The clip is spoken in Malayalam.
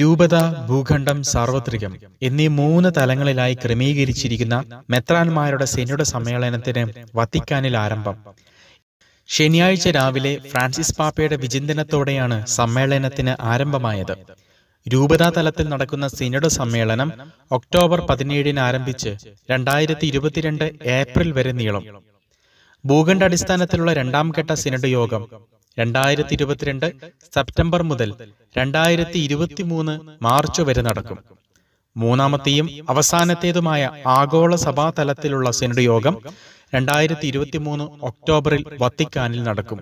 രൂപത ഭൂഖണ്ഡം സാർവത്രികം എന്നീ മൂന്ന് തലങ്ങളിലായി ക്രമീകരിച്ചിരിക്കുന്ന മെത്രാൻമാരുടെ സെനിയുടെ സമ്മേളനത്തിന് വത്തിക്കാനിൽ ആരംഭം ശനിയാഴ്ച രാവിലെ ഫ്രാൻസിസ് പാപ്പയുടെ വിചിന്തനത്തോടെയാണ് സമ്മേളനത്തിന് ആരംഭമായത് രൂപതാ തലത്തിൽ നടക്കുന്ന സിനഡ് സമ്മേളനം ഒക്ടോബർ പതിനേഴിന് ആരംഭിച്ച് രണ്ടായിരത്തി ഇരുപത്തിരണ്ട് ഏപ്രിൽ വരെ നീളും ഭൂഖണ്ഡ അടിസ്ഥാനത്തിലുള്ള രണ്ടാം ഘട്ട സിനഡ് യോഗം രണ്ടായിരത്തി ഇരുപത്തിരണ്ട് സെപ്റ്റംബർ മുതൽ രണ്ടായിരത്തി ഇരുപത്തിമൂന്ന് മാർച്ച് വരെ നടക്കും മൂന്നാമത്തെയും അവസാനത്തേതുമായ ആഗോള സഭാ തലത്തിലുള്ള സെനറ്റ് യോഗം രണ്ടായിരത്തി ഇരുപത്തിമൂന്ന് ഒക്ടോബറിൽ വത്തിക്കാനിൽ നടക്കും